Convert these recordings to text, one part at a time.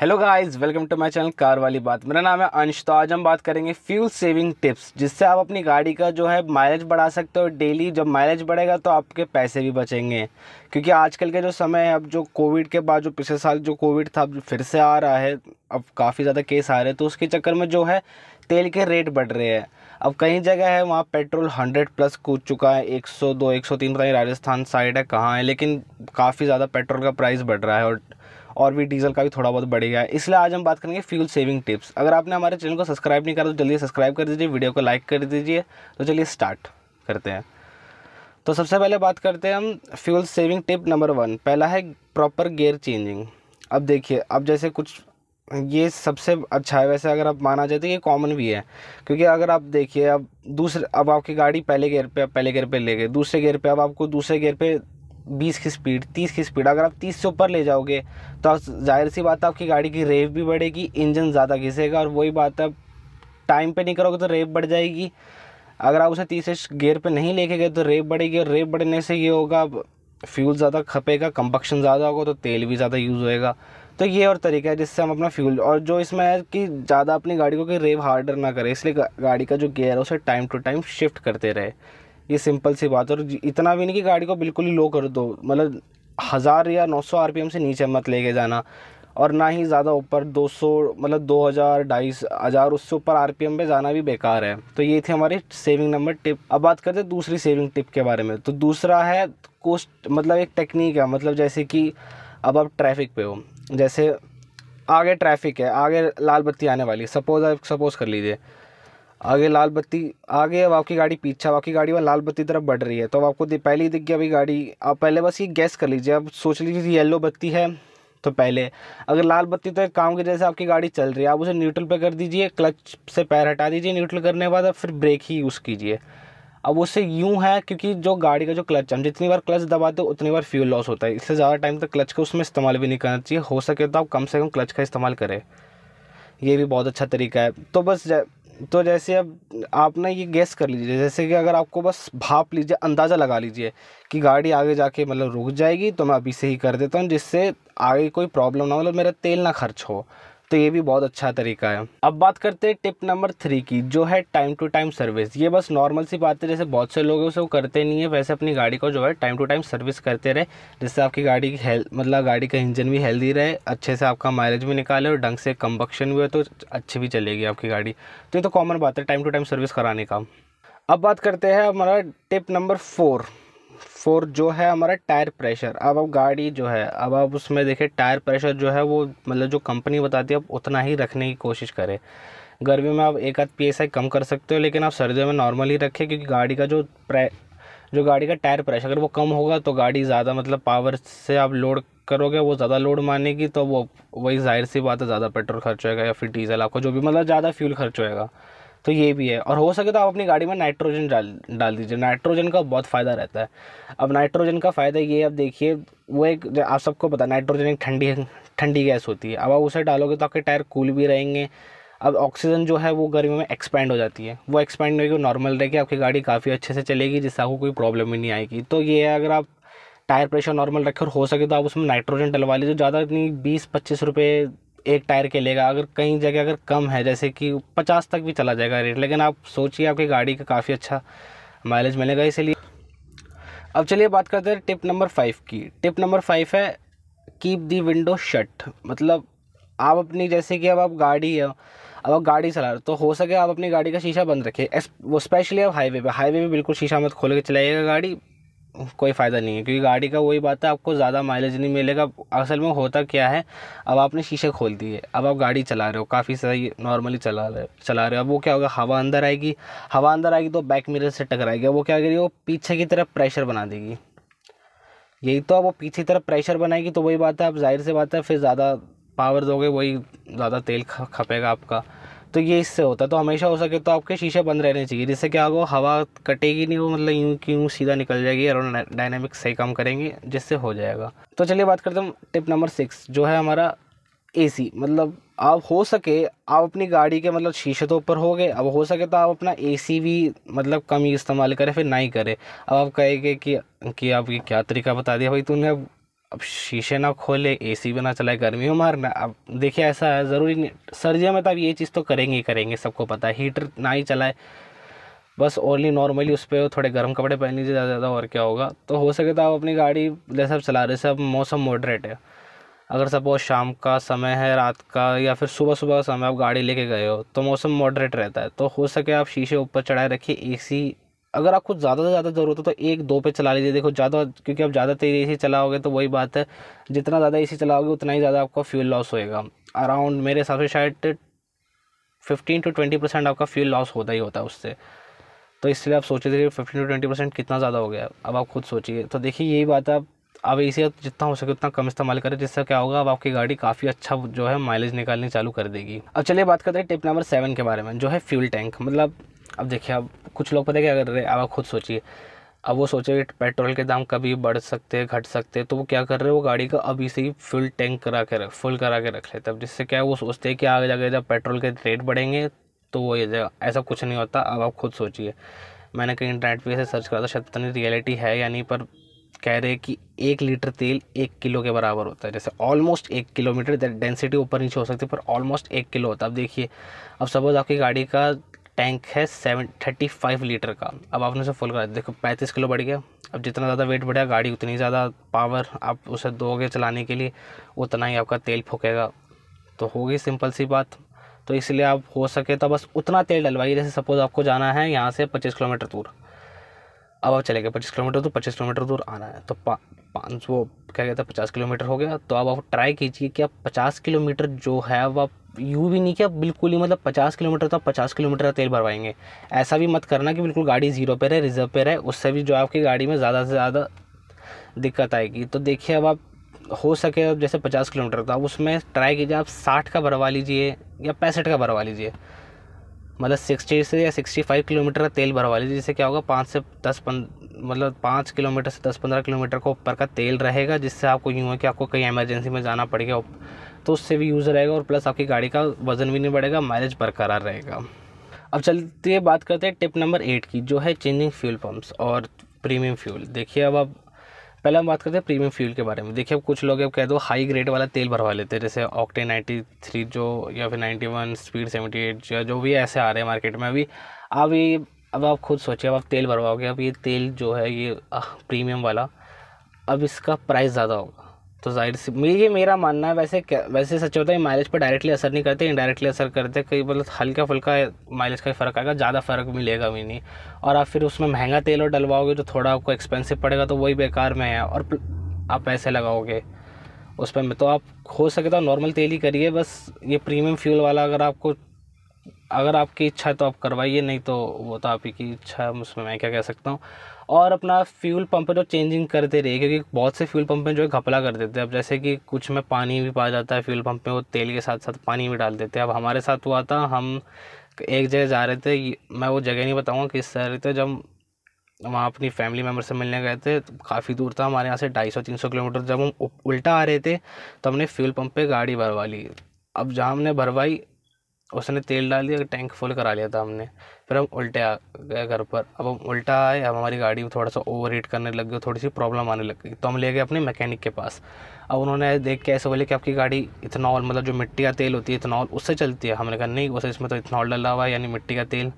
hello guys welcome to my channel car वाली बात मेरा नाम है अंश तो आज हम बात करेंगे फ्यूल सेविंग टिप्स जिससे आप अपनी गाड़ी का जो है माइलेज बढ़ा सकते हो डेली जब माइलेज बढ़ेगा तो आपके पैसे भी बचेंगे क्योंकि आजकल के जो समय है अब जो कोविड के बाद जो पिछले साल जो कोविड था अब फिर से आ रहा है अब काफ़ी ज़्यादा केस आ रहे हैं तो उसके चक्कर में जो है तेल के रेट बढ़ रहे हैं अब कई जगह है वहाँ पेट्रोल हंड्रेड प्लस कूद चुका है एक सौ दो एक सौ तीन राजस्थान साइड है कहाँ है लेकिन काफ़ी ज़्यादा पेट्रोल का प्राइस बढ़ रहा है और और भी डीजल का भी थोड़ा बहुत बढ़ेगा इसलिए आज हम बात करेंगे फ्यूल सेविंग टिप्स अगर आपने हमारे चैनल को सब्सक्राइब नहीं करा तो जल्दी सब्सक्राइब कर दीजिए वीडियो को लाइक कर दीजिए तो चलिए स्टार्ट करते हैं तो सबसे पहले बात करते हैं हम fuel saving tip number one पहला है प्रॉपर गेयर चेंजिंग अब देखिए अब जैसे कुछ ये सबसे अच्छा है वैसे अगर आप माना जाए तो ये कॉमन भी है क्योंकि अगर आप देखिए अब दूसरे अब आपकी गाड़ी पहले गेयर पे अब पहले गेयर पे ले गए दूसरे गेयर पे अब आपको दूसरे गेयर पे बीस की स्पीड तीस की स्पीड अगर आप तीस से ऊपर ले जाओगे तो जाहिर सी बात है आपकी गाड़ी की रेव भी बढ़ेगी इंजन ज़्यादा घिसेगा और वही बात है टाइम पे नहीं करोगे तो रेव बढ़ जाएगी अगर आप उसे तीसरे गेयर पे नहीं लेके गए तो रेव बढ़ेगी और रेव बढ़ने से ये होगा फ्यूल ज़्यादा खपेगा कंपक्शन ज़्यादा होगा तो तेल भी ज़्यादा यूज़ होएगा तो ये और तरीका है जिससे हम अपना फ्यूल और जो इसमें है कि ज़्यादा अपनी गाड़ी को कि रेव हार्डर ना करें इसलिए गाड़ी का जो गेयर है उसे टाइम टू टाइम शिफ्ट करते रहे ये सिंपल सी बात है और इतना भी नहीं कि गाड़ी को बिल्कुल ही लो कर दो मतलब हज़ार या नौ सौ आर से नीचे मत लेके जाना और ना ही ज़्यादा ऊपर 200 मतलब दो हज़ार ढाई हज़ार उससे ऊपर आर एम पे जाना भी बेकार है तो ये थी हमारी सेविंग नंबर टिप अब बात करते हैं दूसरी सेविंग टिप के बारे में तो दूसरा है कोस्ट मतलब एक टेक्निक है मतलब जैसे कि अब आप ट्रैफिक पे हो जैसे आगे ट्रैफिक है आगे लाल बत्ती आने वाली सपोज़ आप सपोज़ कर लीजिए आगे लाल बत्ती आगे अब आपकी गाड़ी पीछे अब आपकी गाड़ी वह लाल बत्ती तरफ बढ़ रही है तो अब आपको पहले ही दिख गया अभी गाड़ी आप पहले बस ये गैस कर लीजिए अब सोच लीजिए येलो बत्ती है तो पहले अगर लाल बत्ती तो एक काम की जैसे आपकी गाड़ी चल रही है आप उसे न्यूट्रल पे कर दीजिए क्लच से पैर हटा दीजिए न्यूट्रल करने के बाद अब फिर ब्रेक ही यूज़ कीजिए अब उससे यूँ है क्योंकि जो गाड़ी का जो क्लच हम जितनी बार क्लच दबाते हो उतनी बार फ्यूल लॉस होता है इससे ज़्यादा टाइम तक क्लच का उसमें इस्तेमाल भी नहीं करना चाहिए हो सके तो आप कम से कम क्लच का इस्तेमाल करें ये भी बहुत अच्छा तरीका है तो बस तो जैसे अब आप ना ये गेस कर लीजिए जैसे कि अगर आपको बस भाप लीजिए अंदाज़ा लगा लीजिए कि गाड़ी आगे जाके मतलब रुक जाएगी तो मैं अभी से ही कर देता हूँ जिससे आगे कोई प्रॉब्लम ना हो मतलब मेरा तेल ना खर्च हो तो ये भी बहुत अच्छा तरीका है अब बात करते हैं टिप नंबर थ्री की जो है टाइम टू टाइम सर्विस ये बस नॉर्मल सी बात है जैसे बहुत से लोग उसे करते नहीं है वैसे अपनी गाड़ी को जो है टाइम टू टाइम सर्विस करते रहे जिससे आपकी गाड़ी की हेल्थ मतलब गाड़ी का इंजन भी हेल्दी रहे अच्छे से आपका माइलेज भी निकाले और ढंग से कम्बक्शन भी हो तो अच्छी भी चलेगी आपकी गाड़ी तो ये तो कॉमन बात है टाइम टू टाइम सर्विस कराने का अब बात करते हैं हमारा टिप नंबर फोर फोर जो है हमारा टायर प्रेशर अब अब गाड़ी जो है अब आप उसमें देखें टायर प्रेशर जो है वो मतलब जो कंपनी बताती है आप उतना ही रखने की कोशिश करें गर्मी में आप एक आध पी कम कर सकते हो लेकिन आप सर्दियों में नॉर्मली रखें क्योंकि गाड़ी का जो प्रे जो गाड़ी का टायर प्रेशर अगर वो कम होगा तो गाड़ी ज़्यादा मतलब पावर से आप लोड करोगे वो ज़्यादा लोड मानेगी तो वो वही जाहिर सी बात है ज़्यादा पेट्रोल खर्च होएगा या फिर डीजल आपको जो भी मतलब ज़्यादा फ्यूल खर्च होएगा तो ये भी है और हो सके तो आप अपनी गाड़ी में नाइट्रोजन डाल डाल दीजिए नाइट्रोजन का बहुत फ़ायदा रहता है अब नाइट्रोजन का फ़ायदा ये अब देखिए वो एक आप सबको पता नाइट्रोजन एक ठंडी ठंडी गैस होती है अब आप उसे डालोगे तो आपके टायर कूल भी रहेंगे अब ऑक्सीजन जो है वो गर्मी में एक्सपेंड हो जाती है वो एक्सपेंड होगी नॉर्मल रहेगी आपकी गाड़ी काफ़ी अच्छे से चलेगी जिससे आपको कोई प्रॉब्लम ही नहीं आएगी तो ये है अगर आप टायर प्रेशर नॉर्मल रखें और हो सके तो आप उसमें नाइट्रोजन डलवा लीजिए ज़्यादा इतनी बीस पच्चीस रुपये एक टायर के लेगा अगर कई जगह अगर कम है जैसे कि पचास तक भी चला जाएगा रेट लेकिन आप सोचिए आपकी गाड़ी का काफ़ी अच्छा माइलेज मिलेगा इसीलिए अब चलिए बात करते हैं टिप नंबर फाइव की टिप नंबर फाइव है कीप दी विंडो शट मतलब आप अपनी जैसे कि अब आप गाड़ी है अब आप गाड़ी चला रहे हो तो हो सके आप अपनी गाड़ी का शीशा बंद रखिए वो स्पेशली आप हाईवे पे हाईवे पे बिल्कुल शीशा मत खोल के चलाइएगा गाड़ी कोई फ़ायदा नहीं है क्योंकि गाड़ी का वही बात है आपको ज़्यादा माइलेज नहीं मिलेगा असल में होता क्या है अब आपने शीशे खोल दिए अब आप गाड़ी चला रहे हो काफ़ी सही नॉर्मली चला रहे चला रहे हो अब वो क्या होगा हवा अंदर आएगी हवा अंदर आएगी तो बैक मिरर से टकराएगी वो क्या करेगी वो पीछे की तरफ प्रेशर बना देगी यही तो अब वो पीछे की तरफ प्रेशर बनाएगी तो वही बात है अब जाहिर सी बात है फिर ज़्यादा पावर दोगे वही ज़्यादा तेल खपेगा आपका तो ये इससे होता है तो हमेशा हो सके तो आपके शीशे बंद रहने चाहिए जिससे क्या होगा हवा कटेगी नहीं वो मतलब यूँ की यूँ सीधा निकल जाएगी और डायनामिक्स सही काम करेंगी जिससे हो जाएगा तो चलिए बात करते हैं टिप नंबर सिक्स जो है हमारा एसी मतलब आप हो सके आप अपनी गाड़ी के मतलब शीशे तो ऊपर हो गए अब हो सके तो आप अपना एसी भी मतलब कम ही इस्तेमाल करें फिर ना ही करें अब आप कहेंगे कि कि आप ये क्या तरीका बता दिया भाई तूने अब अब शीशे ना खोले एसी भी ना चलाए गर्मी में मारना अब देखिए ऐसा है ज़रूरी नहीं सर्दियों में तो अब ये चीज़ तो करेंगे ही करेंगे सबको पता है हीटर ना ही चलाए बस ओनली नॉर्मली उस पर थोड़े गर्म कपड़े पहन लीजिए ज़्यादा ज़्यादा और क्या होगा तो हो सके तो आप अपनी गाड़ी जैसे आप चला रहे सब मौसम मॉडरेट है अगर सपोज शाम का समय है रात का या फिर सुबह सुबह का समय आप गाड़ी लेके गए हो तो मौसम मॉडरेट रहता है तो हो सके आप शीशे ऊपर चढ़ाए रखिए एसी अगर आपको ज़्यादा से ज़्यादा ज़रूरत हो तो एक दो पे चला लीजिए देखो ज़्यादा क्योंकि आप ज़्यादा तेज़ ए सी चलाओगे तो वही बात है जितना ज़्यादा ए सी चलाओगे उतना ही ज़्यादा आपका फ्यूल लॉस होएगा अराउंड मेरे हिसाब से शायद फिफ्टीन टू ट्वेंटी परसेंट आपका फ्यूल लॉस होता ही होता है उससे तो इसलिए आप सोचे थे कि फिफ्टीन टू ट्वेंटी परसेंट कितना ज़्यादा हो गया अब आप खुद सोचिए तो देखिए यही बात है आप अब ए सी जितना हो सके उतना कम इस्तेमाल करें जिससे क्या होगा अब आपकी गाड़ी काफ़ी अच्छा जो है माइलेज निकालनी चालू कर देगी अब चलिए बात करते हैं टिप नंबर सेवन के बारे में जो है फ्यूल टैंक मतलब अब देखिए अब कुछ लोग पता क्या कर रहे हैं अब आप खुद सोचिए अब वो सोचे पेट्रोल के दाम कभी बढ़ सकते हैं घट सकते हैं तो वो क्या कर रहे हैं वो गाड़ी का अभी से ही फुल टैंक करा के रख फुल करा के रख लेते हैं अब जिससे क्या है वो सोचते हैं कि आगे जाकर जब पेट्रोल के रेट बढ़ेंगे तो वो ये जाएगा ऐसा कुछ नहीं होता अब आप खुद सोचिए मैंने कहीं इंटरनेट पर ऐसे सर्च करा था शायद नहीं रियलिटी है या नहीं पर कह रहे कि एक लीटर तेल एक किलो के बराबर होता है जैसे ऑलमोस्ट एक किलोमीटर डेंसिटी ऊपर नीचे हो सकती है पर ऑलमोस्ट एक किलो होता है अब देखिए अब सपोज़ आपकी गाड़ी का टैंक है सेवन थर्टी फाइव लीटर का अब आपने उसे फुल करा देखो पैंतीस किलो बढ़ गया अब जितना ज़्यादा वेट बढ़ेगा गाड़ी उतनी ज़्यादा पावर आप उसे दोगे चलाने के लिए उतना ही आपका तेल फूकेगा तो होगी सिंपल सी बात तो इसलिए आप हो सके तो बस उतना तेल डलवाइए जैसे सपोज़ आपको जाना है यहाँ से पच्चीस किलोमीटर दूर अब आप चले गए पच्चीस किलोमीटर दूर पच्चीस किलोमीटर दूर आना है तो पा पाँच वो क्या कहते हैं पचास किलोमीटर हो गया तो अब आप ट्राई कीजिए कि आप पचास किलोमीटर जो है वह आप यूँ भी नहीं किया बिल्कुल ही मतलब पचास किलोमीटर तो आप पचास किलोमीटर का तेल भरवाएंगे ऐसा भी मत करना कि बिल्कुल गाड़ी ज़ीरो पर है रिज़र्व पर है उससे भी जो आपकी गाड़ी में ज़्यादा से ज़्यादा दिक्कत आएगी तो देखिए अब आप हो सके अब जैसे पचास किलोमीटर का उसमें ट्राई कीजिए आप साठ का भरवा लीजिए या पैंसठ का भरवा लीजिए मतलब सिक्सटी से या सिक्सटी फाइव किलोमीटर का तेल भरवा लीजिए जिससे क्या होगा पाँच से दस पन मतलब पाँच किलोमीटर से दस पंद्रह किलोमीटर को ऊपर का तेल रहेगा जिससे आपको यूँ है कि आपको कहीं एमरजेंसी में जाना पड़ेगा तो उससे भी यूज़ रहेगा और प्लस आपकी गाड़ी का वज़न भी नहीं बढ़ेगा माइलेज बरकरार रहेगा अब चलते बात करते हैं टिप नंबर एट की जो है चेंजिंग फ्यूल पम्प्स और प्रीमियम फ्यूल देखिए अब आप पहले हम बात करते हैं प्रीमियम फ्यूल के बारे में देखिए अब कुछ लोग अब कह दो हाई ग्रेड वाला तेल भरवा लेते हैं जैसे ऑक्टे 93 जो या फिर 91 स्पीड 78 या जो भी ऐसे आ रहे हैं मार्केट में अभी अब ये अब आप खुद सोचिए अब आप तेल भरवाओगे अब ये तेल जो है ये प्रीमियम वाला अब इसका प्राइस ज़्यादा होगा तो जाहिर सी ये मेरा मानना है वैसे वैसे सच होता है माइलेज पर डायरेक्टली असर नहीं करते इनडायरेक्टली असर करते कई मतलब हल्का फुल्का माइलेज का ही फ़र्क आएगा ज़्यादा फ़र्क मिलेगा भी नहीं और आप फिर उसमें महंगा तेल और डलवाओगे तो थोड़ा आपको एक्सपेंसिव पड़ेगा तो वही बेकार में है और आप पैसे लगाओगे उस पर तो आप हो सके तो नॉर्मल तेल ही करिए बस ये प्रीमियम फ्यूल वाला अगर आपको अगर आपकी इच्छा है तो आप करवाइए नहीं तो वो तो आप ही की इच्छा है उसमें मैं क्या कह सकता हूँ और अपना फ्यूल पंप जो चेंजिंग करते रहिए क्योंकि बहुत से फ्यूल पंप में जो है घपला कर देते हैं अब जैसे कि कुछ में पानी भी पा जाता है फ्यूल पंप में वो तेल के साथ साथ पानी भी डाल देते हैं अब हमारे साथ हुआ था हम एक जगह जा रहे थे मैं वो जगह नहीं बताऊँगा किस जा रहे थे जब वहाँ अपनी फैमिली मेम्बर से मिलने गए थे तो काफ़ी दूर था हमारे यहाँ से ढाई सौ तीन सौ किलोमीटर जब हम उल्टा आ रहे थे तो हमने फ्यूल पंप पे गाड़ी भरवा ली अब जहाँ हमने भरवाई उसने तेल डाल दिया टैंक फुल करा लिया था हमने फिर हम उल्टे आ गए घर पर अब हम उल्टा आए अब हमारी गाड़ी थोड़ा सा ओवर हीट करने लग गई थोड़ी सी प्रॉब्लम आने लग गई तो हम ले गए अपने मैकेनिक के पास अब उन्होंने देख के ऐसे बोले कि आपकी गाड़ी इथेनॉल मतलब जो मिट्टी का तेल होती है इथनॉल उससे चलती है हमने कहा नहीं उसे इसमें तो इथेनॉल डला हुआ है यानी मिट्टी का तेल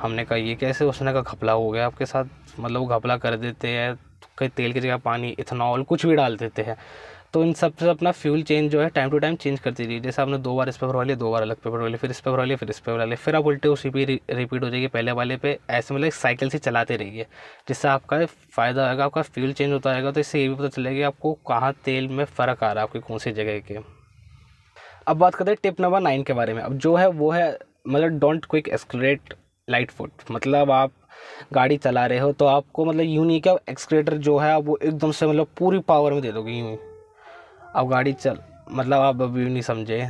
हमने कहा ये कैसे उसने कहा घपला हो गया आपके साथ मतलब वो घपला कर देते हैं के तेल की जगह पानी इथेनॉल कुछ भी डाल देते हैं तो इन सब से अपना फ्यूल चेंज जो है टाइम टू टाइम चेंज करती रही जैसे आपने दो बार इस पर भरवा लिया दो बार अलग पे भरवा लिया फिर इस पर भरवा लिया फिर इस पर भरवा लिया फिर आप उल्टे उसी पर रिपीट हो जाएगी पहले वाले पे ऐसे मतलब एक साइकिल से चलाते रहिए जिससे आपका फ़ायदा होगा आपका फ्यूल चेंज होता रहेगा तो इससे ये भी पता चलेगा आपको कहाँ तेल में फ़र्क आ रहा है आपकी कौन सी जगह के अब बात करते हैं टिप नंबर नाइन के बारे में अब जो है वो है मतलब don't quick accelerate light foot मतलब आप गाड़ी चला रहे हो तो आपको मतलब यूँ नहीं क्या एक्सक्रेटर जो है आप वो एकदम से मतलब पूरी पावर में दे दोगे यूँ ही अब गाड़ी चल मतलब आप अभी नहीं समझे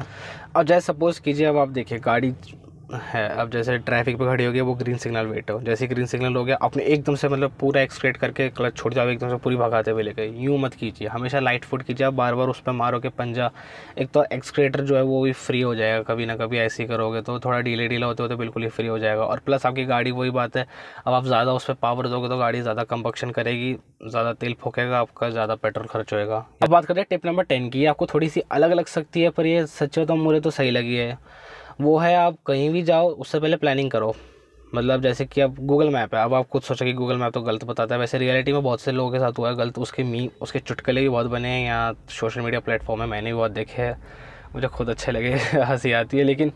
अब जैसे सपोज़ कीजिए अब आप देखिए गाड़ी है अब जैसे ट्रैफिक पे खड़ी होगी वो ग्रीन सिग्नल वेट हो जैसे ग्रीन सिग्नल हो गया आपने एकदम से मतलब पूरा एक्सक्रेट करके क्लच छोड़ जाओ एकदम से पूरी भगाते हुए लेके यूँ मत कीजिए हमेशा लाइट फुट कीजिए आप बार बार उस पर मारो के पंजा एक तो एक्सक्रेटर जो है वो भी फ्री हो जाएगा कभी ना कभी ऐसे ही करोगे तो थोड़ा डीले डीला होते होते बिल्कुल ही फ्री हो जाएगा और प्लस आपकी गाड़ी वही बात है अब आप ज़्यादा उस पर पावर दोगे तो गाड़ी ज़्यादा कंबक्शन करेगी ज़्यादा तेल फूकेगा आपका ज़्यादा पेट्रोल खर्च होएगा अब बात करें टिप नंबर टेन की आपको थोड़ी सी अलग लग सकती है पर ये सच्चे तो मुझे तो सही लगी है वो है आप कहीं भी जाओ उससे पहले प्लानिंग करो मतलब जैसे कि अब गूगल मैप है अब आप खुद सोचा कि गूगल मैप तो गलत बताता है वैसे रियलिटी में बहुत से लोगों के साथ हुआ है गलत उसके मी उसके चुटकले भी बहुत बने हैं यहाँ सोशल मीडिया प्लेटफॉर्म है मैंने भी बहुत देखे हैं मुझे खुद अच्छे लगे हंसी आती है लेकिन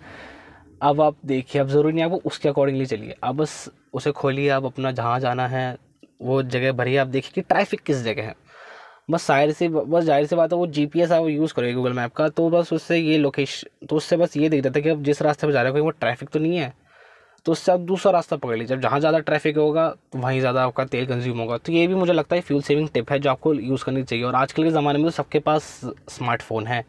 अब आप देखिए अब ज़रूरी नहीं आपको उसके अकॉर्डिंगली चलिए आप बस उसे खोलिए आप अपना जहाँ जाना है वो जगह भरिए आप देखिए कि ट्रैफिक किस जगह है बस जाहिर से बस जाहिर सी बात है वो जी पी एस यूज़ करेगा गूगल मैप का तो बस उससे ये लोकेशन तो उससे बस ये देखता था कि अब जिस रास्ते पर जा रहे हो वो ट्रैफिक तो नहीं है तो उससे आप दूसरा रास्ता पकड़ लीजिए जब जहाँ ज़्यादा ट्रैफिक होगा तो वहीं ज़्यादा आपका तेल कंज्यूम होगा तो ये भी मुझे लगता है फ्यूल सेविंग टिप है जो आपको यूज़ करनी चाहिए और आजकल के ज़माने में तो सबके पास स्मार्टफ़ोन है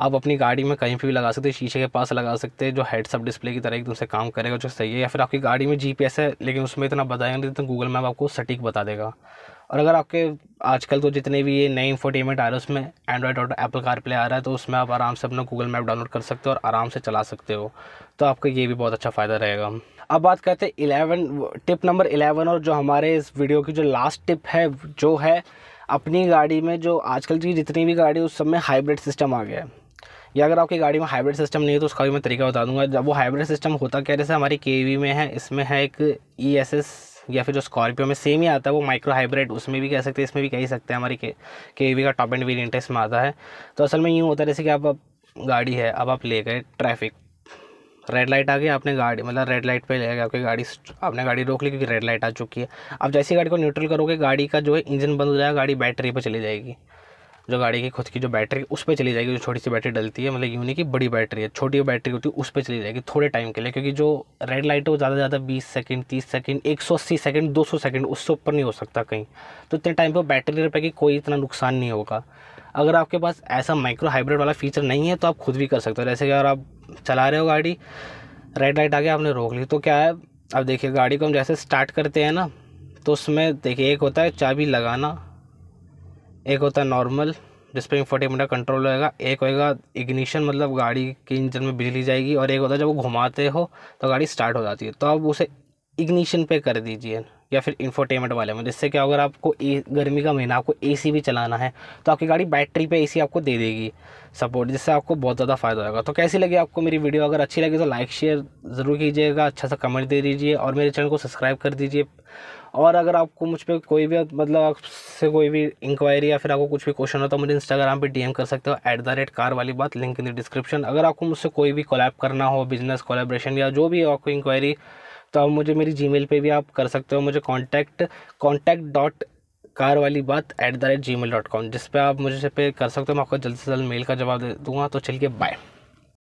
आप अपनी गाड़ी में कहीं पर भी लगा सकते हैं शीशे के पास लगा सकते हैं जो हेडसअप डिस्प्ले की तरह एकदम से काम करेगा जो सही है या फिर आपकी गाड़ी में जी है लेकिन उसमें इतना बताएंगे नहीं तो गूगल मैप आपको सटीक बता देगा और अगर आपके आजकल तो जितने भी ये नए इंफोटेनमेंट आ रहे हैं उसमें एंड्रॉयड और एप्पल कार प्ले आ रहा है तो उसमें आप आराम से अपना गूगल मैप डाउनलोड कर सकते हो और आराम से चला सकते हो तो आपका ये भी बहुत अच्छा फ़ायदा रहेगा अब बात करते हैं इलेवन टिप नंबर इलेवन और जो हमारे इस वीडियो की जो लास्ट टिप है जो है अपनी गाड़ी में जो आजकल की जितनी भी गाड़ी उस सब में हाइब्रिड सिस्टम आ गया है या अगर आपकी गाड़ी में हाइब्रिड सिस्टम नहीं है तो उसका भी मैं तरीका बता दूंगा जब वो हाइब्रिड सिस्टम होता क्या जैसे हमारी के में है इसमें है एक ई एस एस या फिर जो स्कॉर्पियो में सेम ही आता है वो माइक्रो हाइब्रिड उसमें भी कह सकते हैं इसमें भी कह सकते हैं हमारी के के वी का टॉप एंड वेरियंट इंटरेस्ट में आता है तो असल में यूँ होता है जैसे कि आप गाड़ी है अब आप ले गए ट्रैफिक रेड लाइट आ गई आपने गाड़ी मतलब रेड लाइट पे ले गया आपकी गाड़ी आपने गाड़ी रोक ली क्योंकि रेड लाइट आ चुकी है अब जैसी गाड़ी को न्यूट्रल करोगे गाड़ी का जो है इंजन बंद हो जाएगा गाड़ी बैटरी पर चली जाएगी जो गाड़ी की खुद की जो बैटरी उस पर चली जाएगी जो छोटी सी बैटरी डलती है मतलब यूँ की बड़ी बैटरी है छोटी बैटरी होती है उस पर चली जाएगी थोड़े टाइम के लिए क्योंकि जो रेड लाइट है वो ज़्यादा से ज़्यादा बीस सेकेंड तीस सेकेंड एक सौ अस्सी सेकेंड दो सौ सेकेंड उससे ऊपर नहीं हो सकता कहीं तो इतने टाइम पर बैटरी रुपये कोई इतना नुकसान नहीं होगा अगर आपके पास ऐसा माइक्रो हाइब्रिड वाला फीचर नहीं है तो आप खुद भी कर सकते हो जैसे कि अगर आप चला रहे हो गाड़ी रेड लाइट आ गया आपने रोक ली तो क्या है अब देखिए गाड़ी को हम जैसे स्टार्ट करते हैं ना तो उसमें देखिए एक होता है चाबी लगाना एक होता है नॉर्मल जिसपे फोर्टी मीटर कंट्रोल रहेगा एक होएगा इग्निशन मतलब गाड़ी के इंजन में बिजली जाएगी और एक होता है जब वो घुमाते हो तो गाड़ी स्टार्ट हो जाती है तो आप उसे इग्निशन पे कर दीजिए या फिर इन्फोटेनमेंट वाले में जिससे क्या अगर आपको ए गर्मी का महीना आपको एसी भी चलाना है तो आपकी गाड़ी बैटरी पे एसी आपको दे देगी सपोर्ट जिससे आपको बहुत ज़्यादा फायदा होगा तो कैसी लगी आपको मेरी वीडियो अगर अच्छी लगी तो लाइक शेयर ज़रूर कीजिएगा अच्छा सा कमेंट दे दीजिए और मेरे चैनल को सब्सक्राइब कर दीजिए और अगर आपको मुझ पर कोई भी मतलब आपसे कोई भी इंक्वायरी या फिर आपको कुछ भी क्वेश्चन हो तो मुझे इंस्टाग्राम पे डीएम कर सकते हो एट द रेट कार वाली बात लिंक इन द डिस्क्रिप्शन अगर आपको मुझसे कोई भी कोलैब करना हो बिजनेस कोलेब्रेशन या जो भी आपको इंक्वायरी तो आप मुझे मेरी जी मेल भी आप कर सकते हो मुझे कॉन्टैक्ट कॉन्टैक्ट डॉट कार वाली बात at the rate Gmail dot com जिस पर आप मुझे पे कर सकते हो मैं आपको जल्द से जल्द मेल का जवाब दे दूँगा तो चलिए बाय